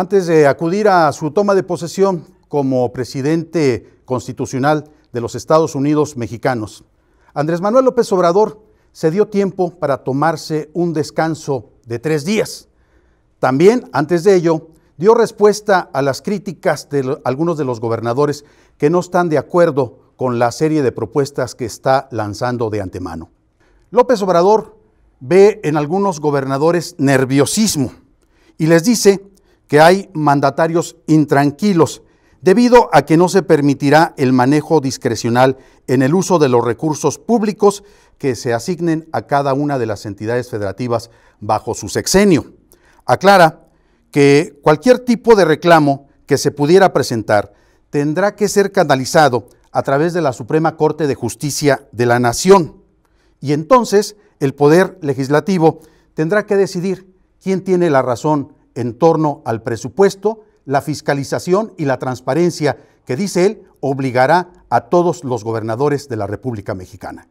Antes de acudir a su toma de posesión como presidente constitucional de los Estados Unidos mexicanos, Andrés Manuel López Obrador se dio tiempo para tomarse un descanso de tres días. También, antes de ello, dio respuesta a las críticas de algunos de los gobernadores que no están de acuerdo con la serie de propuestas que está lanzando de antemano. López Obrador ve en algunos gobernadores nerviosismo y les dice que hay mandatarios intranquilos debido a que no se permitirá el manejo discrecional en el uso de los recursos públicos que se asignen a cada una de las entidades federativas bajo su sexenio. Aclara que cualquier tipo de reclamo que se pudiera presentar tendrá que ser canalizado a través de la Suprema Corte de Justicia de la Nación y entonces el Poder Legislativo tendrá que decidir quién tiene la razón en torno al presupuesto, la fiscalización y la transparencia que, dice él, obligará a todos los gobernadores de la República Mexicana.